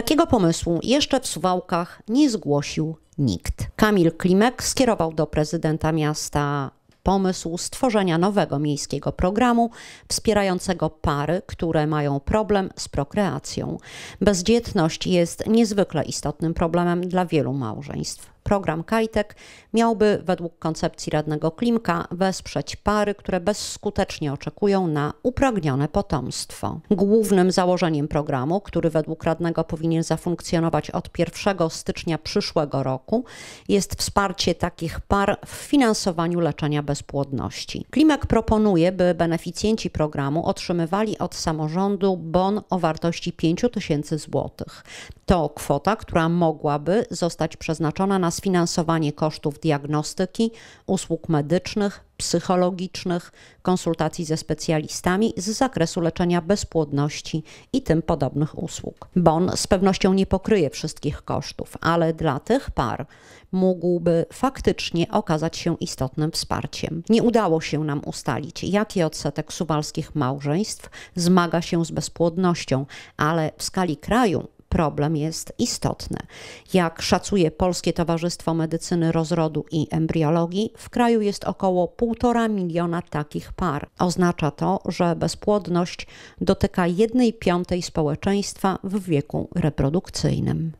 Takiego pomysłu jeszcze w Suwałkach nie zgłosił nikt. Kamil Klimek skierował do prezydenta miasta pomysł stworzenia nowego miejskiego programu wspierającego pary, które mają problem z prokreacją. Bezdzietność jest niezwykle istotnym problemem dla wielu małżeństw. Program Kajtek miałby według koncepcji radnego Klimka wesprzeć pary, które bezskutecznie oczekują na upragnione potomstwo. Głównym założeniem programu, który według radnego powinien zafunkcjonować od 1 stycznia przyszłego roku, jest wsparcie takich par w finansowaniu leczenia bezpłodności. Klimek proponuje, by beneficjenci programu otrzymywali od samorządu bon o wartości 5 tysięcy złotych. To kwota, która mogłaby zostać przeznaczona na sfinansowanie kosztów diagnostyki, usług medycznych, psychologicznych, konsultacji ze specjalistami z zakresu leczenia bezpłodności i tym podobnych usług. Bon z pewnością nie pokryje wszystkich kosztów, ale dla tych par mógłby faktycznie okazać się istotnym wsparciem. Nie udało się nam ustalić, jaki odsetek suwalskich małżeństw zmaga się z bezpłodnością, ale w skali kraju problem jest istotny. Jak szacuje Polskie Towarzystwo Medycyny Rozrodu i Embriologii, w kraju jest około 1,5 miliona takich par. Oznacza to, że bezpłodność dotyka 1 piątej społeczeństwa w wieku reprodukcyjnym.